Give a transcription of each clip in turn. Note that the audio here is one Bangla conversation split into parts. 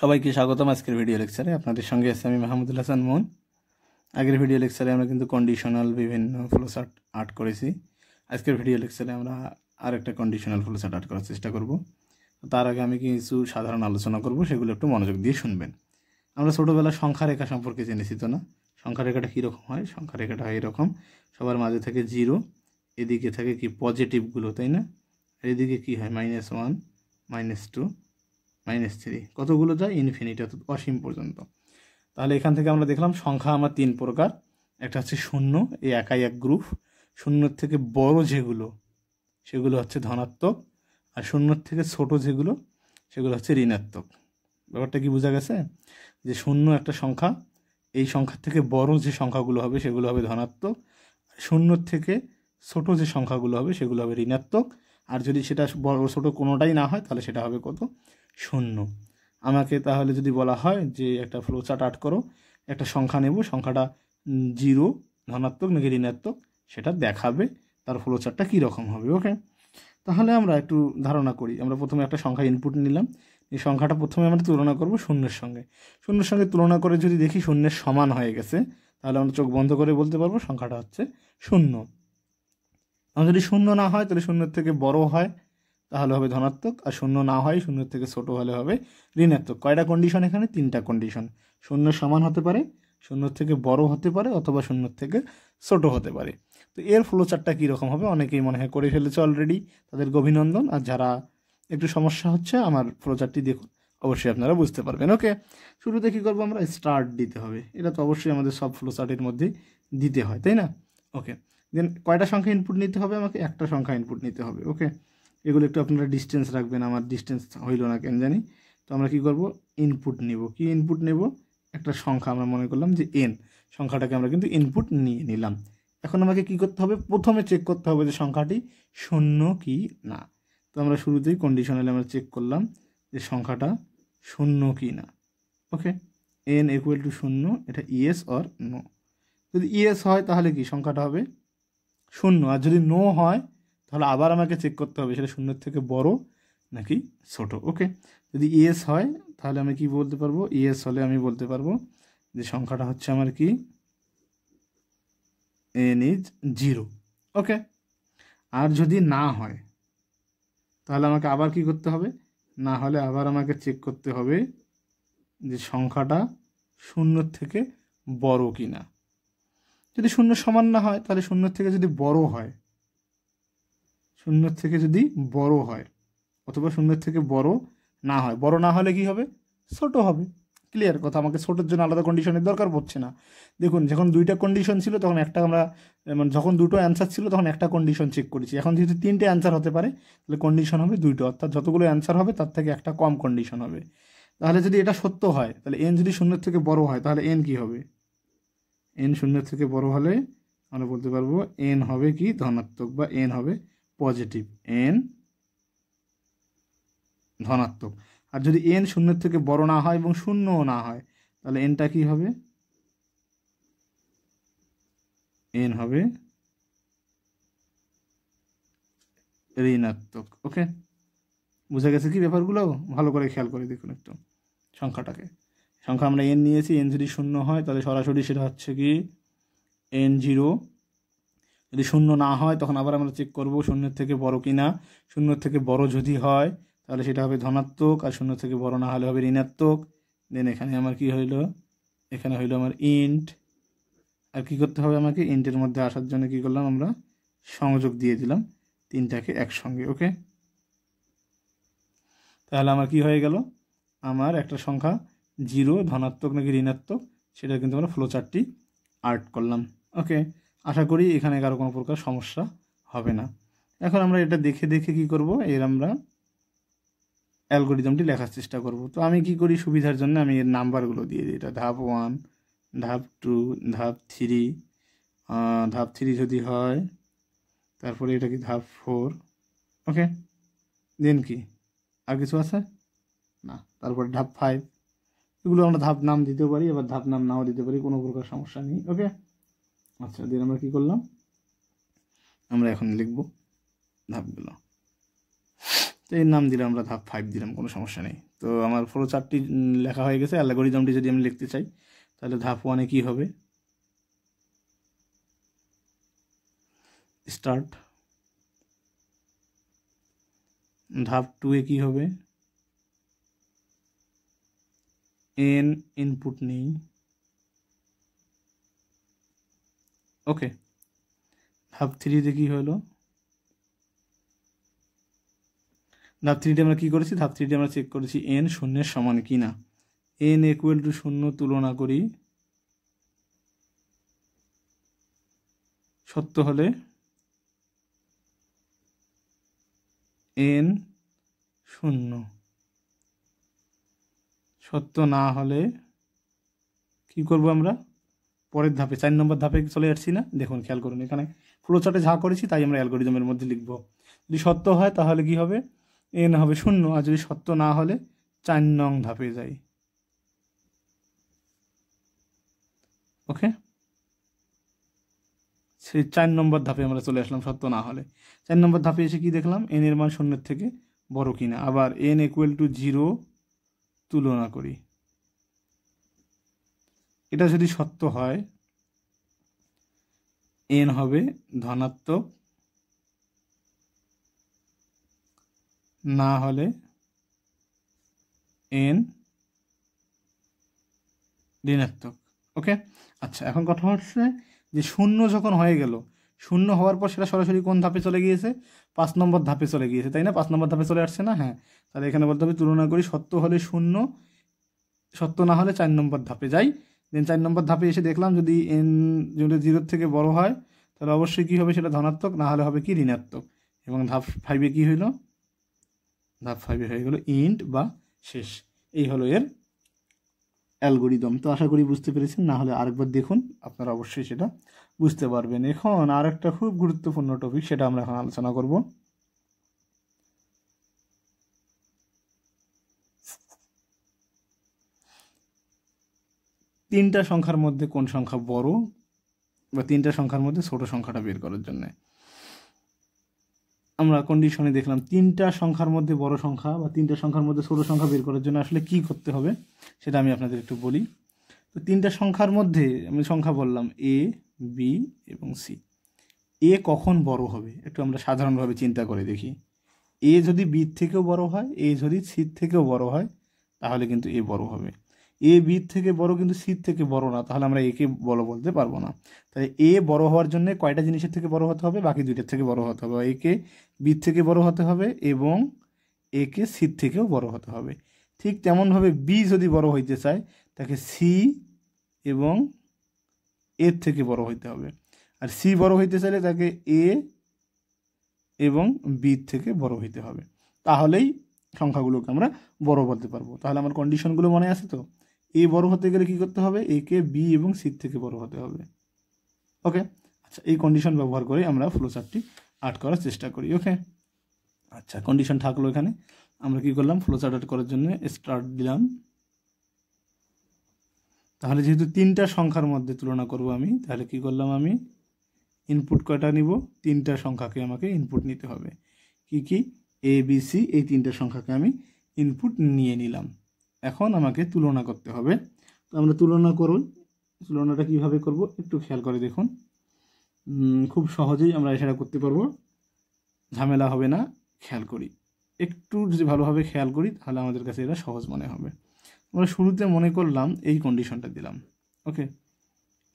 সবাইকে স্বাগতম আজকের ভিডিও লেকচারে আপনাদের সঙ্গে আছে আমি মাহমুদুল হাসান মোহন আগের ভিডিও লেকচারে আমরা কিন্তু কন্ডিশনাল বিভিন্ন ফ্লোসার্ট আর্ট করেছি আজকের ভিডিও লেকচারে আমরা আর একটা কন্ডিশনাল ফ্লোসার্ট আর্ট করার চেষ্টা করব তার আগে আমি কিছু সাধারণ আলোচনা করব সেগুলো একটু মনোযোগ দিয়ে শুনবেন আমরা ছোটোবেলা সংখ্যা রেখা সম্পর্কে জেনেছি তো না সংখ্যা রেখাটা কীরকম হয় সংখ্যা রেখাটা হয় এরকম সবার মাঝে থাকে জিরো এদিকে থাকে কি পজিটিভগুলো তাই না এদিকে কি হয় minus one minus two minus three কতগুলো যায় ইনফিনিটি অর্থাৎ অসীম পর্যন্ত তাহলে এখান থেকে আমরা দেখলাম সংখ্যা আমার তিন প্রকার একটা হচ্ছে শূন্য এই একাই এক গ্রুপ শূন্যর থেকে বড় যেগুলো সেগুলো হচ্ছে ধনাত্মক আর শূন্যর থেকে ছোট যেগুলো সেগুলো হচ্ছে ঋণাত্মক ব্যাপারটা কি বোঝা গেছে যে শূন্য একটা সংখ্যা এই সংখ্যার থেকে বড় যে সংখ্যাগুলো হবে সেগুলো হবে ধনাত্মক শূন্যর থেকে ছোট যে সংখ্যাগুলো হবে সেগুলো হবে ঋণাত্মক আর যদি সেটা বড় ছোটো কোনোটাই না হয় তাহলে সেটা হবে কত শূন্য আমাকে তাহলে যদি বলা হয় যে একটা ফ্লো চার্ট আর্ট করো একটা সংখ্যা নেব সংখ্যাটা জিরো ধনাত্মক নাকি ঋণাত্মক সেটা দেখাবে তার ফ্লো চার্টটা কীরকম হবে ওকে তাহলে আমরা একটু ধারণা করি আমরা প্রথমে একটা সংখ্যা ইনপুট নিলাম এই সংখ্যাটা প্রথমে আমরা তুলনা করব শূন্যের সঙ্গে শূন্যের সঙ্গে তুলনা করে যদি দেখি শূন্যের সমান হয়ে গেছে তাহলে আমরা চোখ বন্ধ করে বলতে পারবো সংখ্যাটা হচ্ছে শূন্য আমরা যদি শূন্য না হয় তাহলে শূন্যের থেকে বড় হয় তাহলে হবে ধনাত্মক আর শূন্য না হয় শূন্য থেকে ছোট হলে হবে ঋণাত্মক কয়টা কন্ডিশন এখানে তিনটা কন্ডিশন শূন্য সমান হতে পারে শূন্য থেকে বড় হতে পারে অথবা শূন্য থেকে ছোট হতে পারে তো এর ফ্লোচারটা কীরকম হবে অনেকেই মনে হয় করে ফেলেছে অলরেডি তাদের অভিনন্দন আর যারা একটু সমস্যা হচ্ছে আমার ফ্লোচারটি দেখুন অবশ্যই আপনারা বুঝতে পারবেন ওকে শুরুতে কী করবো আমরা স্টার্ট দিতে হবে এটা তো অবশ্যই আমাদের সব ফ্লোচার্টের মধ্যে দিতে হয় তাই না ওকে দেন কয়টা সংখ্যা ইনপুট নিতে হবে আমাকে একটা সংখ্যা ইনপুট নিতে হবে ওকে এগুলো একটু আপনারা ডিস্টেন্স রাখবেন আমার ডিস্টেন্স হইল না কেন জানি তো আমরা কি করব ইনপুট নেব কি ইনপুট নেব একটা সংখ্যা আমরা মনে করলাম যে এন সংখ্যাটাকে আমরা কিন্তু ইনপুট নিয়ে নিলাম এখন আমাকে কি করতে হবে প্রথমে চেক করতে হবে যে সংখ্যাটি শূন্য কি না তো আমরা শুরুতেই কন্ডিশনালি আমরা চেক করলাম যে সংখ্যাটা শূন্য কি না ওকে এন ইকুয়াল টু শূন্য এটা ইয়েস অর নো যদি ইয়েস হয় তাহলে কি সংখ্যাটা হবে শূন্য আর যদি নো হয় তাহলে আবার আমাকে চেক করতে হবে সেটা শূন্যের থেকে বড় নাকি ছোট ওকে যদি ইএস e হয় তাহলে আমি কি বলতে পারবো ইএস e হলে আমি বলতে পারবো যে সংখ্যাটা হচ্ছে আমার কি এন ইজ জিরো ওকে আর যদি না হয় তাহলে আমাকে আবার কি করতে হবে না হলে আবার আমাকে চেক করতে হবে যে সংখ্যাটা শূন্যর থেকে বড় কিনা যদি শূন্য সমান না হয় তাহলে শূন্যর থেকে যদি বড় হয় শূন্যের থেকে যদি বড় হয় অথবা শূন্যের থেকে বড় না হয় বড় না হলে কি হবে ছোট হবে ক্লিয়ার কথা আমাকে ছোটোর জন্য আলাদা কন্ডিশনের দরকার পড়ছে না দেখুন যখন দুইটা কন্ডিশন ছিল তখন একটা আমরা মানে যখন দুটো অ্যান্সার ছিল তখন একটা কন্ডিশন চেক করেছি এখন যেহেতু তিনটে অ্যান্সার হতে পারে তাহলে কন্ডিশন হবে দুইটো অর্থাৎ যতগুলো অ্যান্সার হবে তার থেকে একটা কম কন্ডিশন হবে তাহলে যদি এটা সত্য হয় তাহলে এন যদি শূন্যের থেকে বড় হয় তাহলে এন কি হবে এন শূন্যের থেকে বড় হলে আমরা বলতে পারবো এন হবে কি ধনাত্মক বা এন হবে পজিটিভ এন ধনাত্মক আর যদি এন শূন্যের থেকে বড় না হয় এবং শূন্যও না হয় তাহলে এনটা কি হবে এন হবে ঋণাত্মক ওকে বুঝে গেছে কি ব্যাপারগুলো ভালো করে খেয়াল করে দেখুন একটু সংখ্যাটাকে সংখ্যা আমরা এন নিয়েছি এন যদি শূন্য হয় তাহলে সরাসরি সেটা হচ্ছে কি এন জিরো যদি শূন্য না হয় তখন আবার আমরা চেক করব শূন্যের থেকে বড় কিনা শূন্যর থেকে বড় যদি হয় তাহলে সেটা হবে ধনাত্মক আর শূন্য থেকে বড় না হলে হবে ঋণাত্মক দেন এখানে আমার কি হইল এখানে হইল আমার ইন্ট আর কি করতে হবে আমাকে ইন্টের মধ্যে আসার জন্য কি করলাম আমরা সংযোগ দিয়ে দিলাম তিনটাকে একসঙ্গে ওকে তাহলে আমার কি হয়ে গেল আমার একটা সংখ্যা জিরো ধনাত্মক নাকি ঋণাত্মক সেটা কিন্তু আমরা ফ্লোচারটি আর্ট করলাম ওকে আশা করি এখানে কারো কোনো প্রকার সমস্যা হবে না এখন আমরা এটা দেখে দেখে কি করব এর আমরা অ্যালগোরিদমটি লেখার চেষ্টা করব তো আমি কি করি সুবিধার জন্য আমি এর নাম্বারগুলো দিয়ে দিই এটা ধাপ ওয়ান ধাপ টু ধাপ থ্রি ধাপ থ্রি যদি হয় তারপরে এটা কি ধাপ ফোর ওকে দেন কি আর কিছু আছে না তারপরে ধাপ ফাইভ এগুলো আমরা ধাপ নাম দিতে পারি এবার ধাপ নাম নাও দিতে পারি কোনো প্রকার সমস্যা নেই ওকে আচ্ছা দিয়ে আমরা কি করলাম আমরা এখন লিখব ধাপগুলো তো এর নাম দিলাম আমরা ধাপ ফাইভ দিলাম কোনো সমস্যা নেই তো আমার ফলো চারটি লেখা হয়ে গেছে অ্যালগোরিদমটি যদি আমি লিখতে চাই তাহলে ধাপ ওয়ানে কী হবে স্টার্ট ধাপ টু এ কী হবে এন ইনপুট নেই ওকে ধাপ থ্রিতে কী হলো ধাপ থ্রিটি আমরা কী করেছি ধাপ থ্রিটি আমরা চেক করেছি এন শূন্যের সমান কি না এন ইকুয়াল টু শূন্য তুলনা করি সত্য হলে এন শূন্য সত্য না হলে কি করব আমরা পরের ধাপে চার নম্বর ধাপে চলে যাচ্ছি না দেখুন খেয়াল করুন এখানে ফ্লোচার্টে যা করেছি তাই আমরা অ্যালগোরিজমের মধ্যে লিখব যদি সত্য হয় তাহলে কি হবে এন হবে শূন্য আর যদি সত্য না হলে চার নং ধাপে যাই ওকে সেই চার নম্বর ধাপে আমরা চলে আসলাম সত্য না হলে চার নম্বর ধাপে এসে কি দেখলাম এন এর মান শূন্যের থেকে বড় কিনা আবার এন ইকুয়াল টু জিরো তুলনা করি এটা যদি সত্য হয় এন হবে ধনাত্মক না হলে এন ঋণাত্মক ওকে আচ্ছা এখন কথা হচ্ছে যে শূন্য যখন হয়ে গেল শূন্য হওয়ার পর সেটা সরাসরি কোন ধাপে চলে গিয়েছে পাঁচ নম্বর ধাপে চলে গিয়েছে তাই না পাঁচ নম্বর ধাপে চলে আসছে না হ্যাঁ তাহলে এখানে বলতে হবে তুলনা করি সত্য হলে শূন্য সত্য না হলে চার নম্বর ধাপে যাই দেন চার নম্বর ধাপে এসে দেখলাম যদি এন যদি জিরোর থেকে বড় হয় তাহলে অবশ্যই কী হবে সেটা ধনাত্মক না হলে হবে কি ঋণাত্মক এবং ধাপ ফাইভে কি হইল ধাপ ফাইভে হয়ে গেল ইন্ট বা শেষ এই হলো এর অ্যালগোরিদম তো আশা করি বুঝতে পেরেছেন না হলে আরেকবার দেখুন আপনারা অবশ্যই সেটা বুঝতে পারবেন এখন আর একটা খুব গুরুত্বপূর্ণ টপিক সেটা আমরা এখন আলোচনা করবো তিনটা সংখ্যার মধ্যে কোন সংখ্যা বড় বা তিনটা সংখ্যার মধ্যে ছোট সংখ্যাটা বের করার জন্য আমরা কন্ডিশনে দেখলাম তিনটা সংখ্যার মধ্যে বড় সংখ্যা বা তিনটা সংখ্যার মধ্যে ছোট সংখ্যা বের করার জন্য আসলে কি করতে হবে সেটা আমি আপনাদের একটু বলি তো তিনটা সংখ্যার মধ্যে আমি সংখ্যা বললাম এ বি এবং সি এ কখন বড় হবে একটু আমরা সাধারণভাবে চিন্তা করে দেখি এ যদি বির থেকেও বড় হয় এ যদি সির থেকেও বড় হয় তাহলে কিন্তু এ বড় হবে এ বির থেকে বড় কিন্তু সির থেকে বড় না তাহলে আমরা একে বড় বলতে পারবো না তাহলে এ বড় হওয়ার জন্য কয়টা জিনিসের থেকে বড় হতে হবে বাকি দুইটার থেকে বড় হতে হবে একে বির থেকে বড় হতে হবে এবং একে সির থেকেও বড় হতে হবে ঠিক তেমনভাবে বি যদি বড় হইতে চায় তাকে সি এবং এর থেকে বড় হইতে হবে আর সি বড় হইতে চাইলে তাকে এ এবং বির থেকে বড় হইতে হবে তাহলেই সংখ্যাগুলোকে আমরা বড় বলতে পারবো তাহলে আমার কন্ডিশনগুলো মনে আছে তো এ বড় হতে গেলে কি করতে হবে একে বি এবং সি থেকে বড় হতে হবে ওকে আচ্ছা এই কন্ডিশন ব্যবহার করে আমরা ফ্লোচার্টটি আর্ট করার চেষ্টা করি ওকে আচ্ছা কন্ডিশন থাকলো এখানে আমরা কি করলাম ফ্লোচার্ট আর্ট করার জন্য স্টার্ট দিলাম তাহলে যেহেতু তিনটা সংখ্যার মধ্যে তুলনা করব আমি তাহলে কি করলাম আমি ইনপুট কয়টা নিব তিনটা সংখ্যাকে আমাকে ইনপুট নিতে হবে কি কি এ বি সি এই তিনটা সংখ্যাকে আমি ইনপুট নিয়ে নিলাম এখন আমাকে তুলনা করতে হবে তো আমরা তুলনা করুন তুলনাটা কিভাবে করব একটু খেয়াল করে দেখুন খুব সহজেই আমরা এটা করতে পারবো ঝামেলা হবে না খেয়াল করি একটু যদি ভালোভাবে খেয়াল করি তাহলে আমাদের কাছে এটা সহজ মনে হবে আমরা শুরুতে মনে করলাম এই কন্ডিশনটা দিলাম ওকে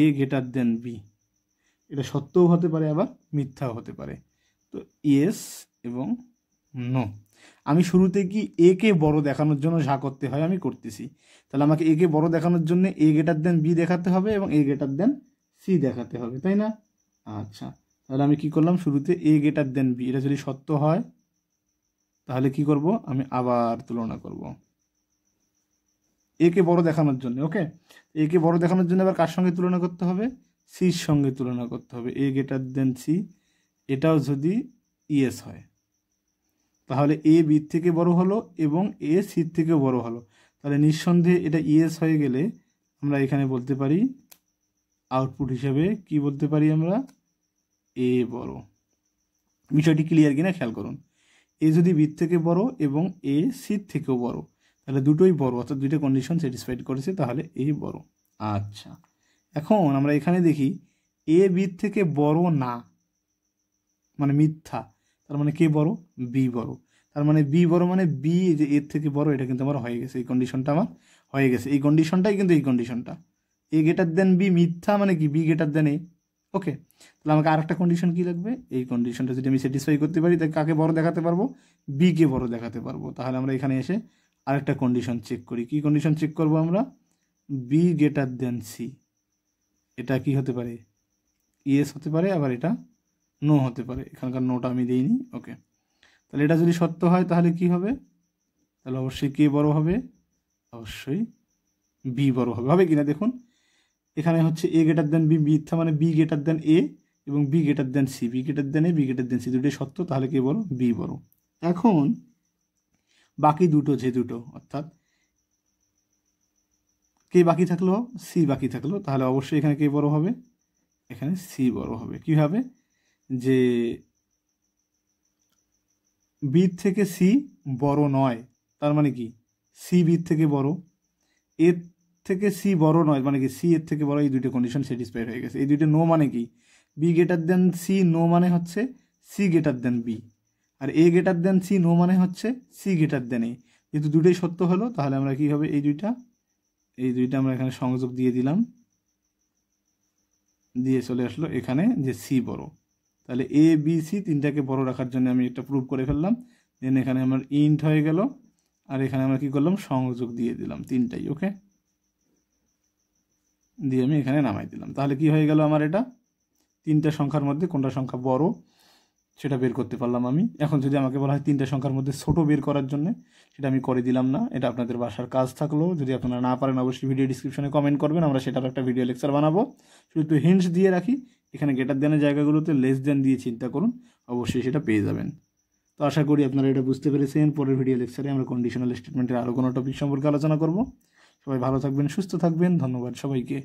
এ গেটার দেন বি এটা সত্যও হতে পারে আবার মিথ্যাও হতে পারে তো ইয়েস এবং নো আমি শুরুতে কি এ কে বড় দেখানোর জন্য যা করতে হয় আমি করতেছি তাহলে আমাকে এ কে বড় দেখানোর জন্য এ গেটার দেন বি দেখাতে হবে এবং এ গেটার দেন সি দেখাতে হবে তাই না আচ্ছা তাহলে আমি কি করলাম শুরুতে এ গেটার দেন বি এটা যদি সত্য হয় তাহলে কি করব আমি আবার তুলনা করব একে বড় দেখানোর জন্য ওকে একে বড় দেখানোর জন্য আবার কার সঙ্গে তুলনা করতে হবে সির সঙ্গে তুলনা করতে হবে এ গেটার দেন সি এটাও যদি ইয়েস e হয় তাহলে এ বির থেকে বড় হলো এবং এ সির থেকেও বড় হলো তাহলে নিঃসন্দেহে এটা ইএস e হয়ে গেলে আমরা এখানে বলতে পারি আউটপুট হিসাবে কি বলতে পারি আমরা এ বড় বিষয়টি ক্লিয়ার কিনা খেয়াল করুন এ যদি বির থেকে বড় এবং এ সির থেকেও বড় তাহলে দুটোই বড় অর্থাৎ দুইটা কন্ডিশন স্যাটিসফাইড করেছে তাহলে এ বড় আচ্ছা এখন আমরা এখানে দেখি এ বির থেকে বড় না মানে মিথ্যা তার মানে কে বড় বি বড় তার মানে বি বড় মানে বি যে এর থেকে বড় এটা কিন্তু আমার হয়ে গেছে এই কন্ডিশনটা আমার হয়ে গেছে এই কন্ডিশনটাই কিন্তু এই কন্ডিশনটা এ গেটার দেন বি মিথ্যা মানে কি বি গেটার দেন এ ওকে তাহলে আমাকে আরেকটা কন্ডিশন কি লাগবে এই কন্ডিশনটা যদি আমি স্যাটিসফাই করতে পারি তাহলে কাকে বড় দেখাতে পারবো বি কে বড় দেখাতে পারবো তাহলে আমরা এখানে এসে আরেকটা কন্ডিশন চেক করি কি কন্ডিশন চেক করব আমরা বি গেটার দেন সি এটা কি হতে পারে ইএস হতে পারে আবার এটা নো হতে পারে এখানকার নোটা আমি দিইনি ওকে তাহলে এটা যদি সত্য হয় তাহলে কি হবে তাহলে অবশ্যই কে বড় হবে অবশ্যই বি বড় হবে হবে কিনা দেখুন এখানে হচ্ছে এ গেটার দেন বি মিথ্যা মানে বি গেটার দেন এ এবং B greater than C B greater than A B greater than C দুটোই সত্য তাহলে কে বড় বি বড় এখন বাকি দুটো যে দুটো অর্থাৎ কে বাকি থাকলো সি বাকি থাকলো তাহলে অবশ্যই এখানে কে বড় হবে এখানে সি বড় হবে কী হবে যে বির থেকে সি বড় নয় তার মানে কি সি বির থেকে বড় এর থেকে সি বড় নয় মানে কি সি এর থেকে বড় এই দুইটা কন্ডিশন স্যাটিসফাই হয়ে গেছে এই দুইটা নো মানে কি B greater than C no মানে হচ্ছে সি গ্রেটার দেন বি আর A greater than C no মানে হচ্ছে সি গ্রেটার দেন এ যেহেতু দুটোই সত্য হলো তাহলে আমরা কি হবে এই দুইটা এই দুইটা আমরা এখানে সংযোগ দিয়ে দিলাম দিয়ে চলে আসলো এখানে যে সি বড় তাহলে এ বি সি তিনটাকে বড় রাখার জন্য আমি এটা প্রুভ করে ফেললাম দেন এখানে আমার ইন্ট হয়ে গেল আর এখানে আমরা কি করলাম সংযোগ দিয়ে দিলাম তিনটাই ওকে দিয়ে আমি এখানে নামাই দিলাম তাহলে কি হয়ে গেল আমার এটা তিনটা সংখ্যার মধ্যে কোনটা সংখ্যা বড় সেটা বের করতে পারলাম আমি এখন যদি আমাকে বলা হয় তিনটা সংখ্যার মধ্যে ছোট বের করার জন্য সেটা আমি করে দিলাম না এটা আপনাদের বাসার কাজ থাকলো যদি আপনারা না পারেন অবশ্যই ভিডিও ডিসক্রিপশনে কমেন্ট করবেন আমরা সেটার একটা ভিডিও লেকচার বানাবো শুধু একটু হিন্টস দিয়ে রাখি এখানে গেটার দেনের জায়গাগুলোতে লেস দেন দিয়ে চিন্তা করুন অবশ্যই সেটা পেয়ে যাবেন তো আশা করি আপনারা এটা বুঝতে পেরেছেন পরের ভিডিও লেকচারে আমরা কন্ডিশনাল স্টেটমেন্টের আরও কোনো টপিক সম্পর্কে আলোচনা করব সবাই ভালো থাকবেন সুস্থ থাকবেন ধন্যবাদ সবাইকে